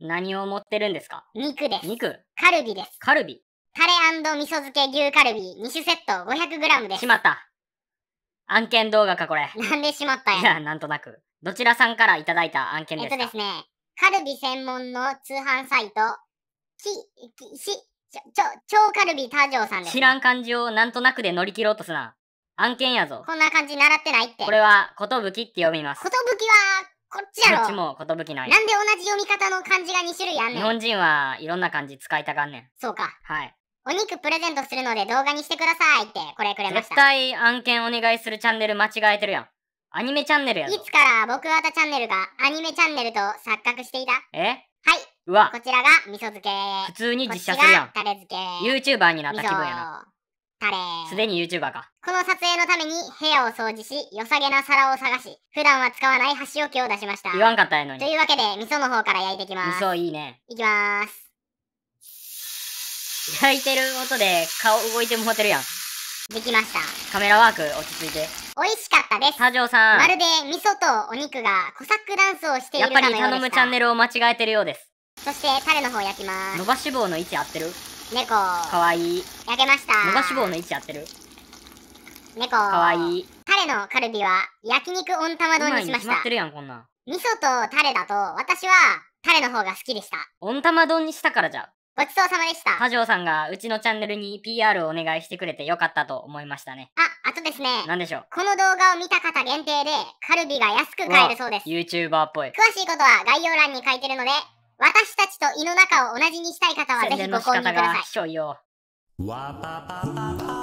何を持ってるんですか肉です。肉。カルビです。カルビ。タレ味噌漬け牛カルビ2種セット 500g です。しまった。案件動画か、これ。なんでしまったんや。いや、なんとなく。どちらさんからいただいた案件ですかえっとですね、カルビ専門の通販サイト、き、き、し、ちょ、ちょ、超カルビ多条さんです、ね、知らん漢字をなんとなくで乗り切ろうとすな。案件やぞ。こんな感じ習ってないって。これは、ことぶきって読みます。ことぶきはこっちやろこっちもことぶきなんで同じ読み方の漢字が2種類あんねん日本人はいろんな漢字使いたがんねんそうかはいお肉プレゼントするので動画にしてくださいってこれくれました絶対案件お願いするチャンネル間違えてるやんアニメチャンネルやいつから僕あたチャンネルがアニメチャンネルと錯覚していたえはいうわこちらが味噌漬け普通に実写するやんタレ漬け YouTuber になった気分やなタレー。すでに YouTuber か。この撮影のために部屋を掃除し、良さげな皿を探し、普段は使わない箸置きを出しました。言わんかったやのに。というわけで、味噌の方から焼いていきます。味噌いいね。いきまーす。焼いてる音で顔動いてもってるやん。できました。カメラワーク落ち着いて。美味しかったです。佐さん。まるで味噌とお肉がコサックダンスをしているかのようでした。やっぱり頼むチャンネルを間違えてるようです。そしてタレの方焼きます。伸ばし棒の位置合ってる猫。かわいい。焼けました。伸ばし棒の位置やってる。猫。かわいい。タレのカルビは焼肉温玉丼にしました。まってるやん、こんな味噌とタレだと、私はタレの方が好きでした。温玉丼にしたからじゃ。ごちそうさまでした。田城さんがうちのチャンネルに PR をお願いしてくれてよかったと思いましたね。あ、あとですね。何でしょう。この動画を見た方限定で、カルビが安く買えるそうです。YouTuber っぽい。詳しいことは概要欄に書いてるので、私たちと胃の中を同じにしたい方はぜひご購入ください。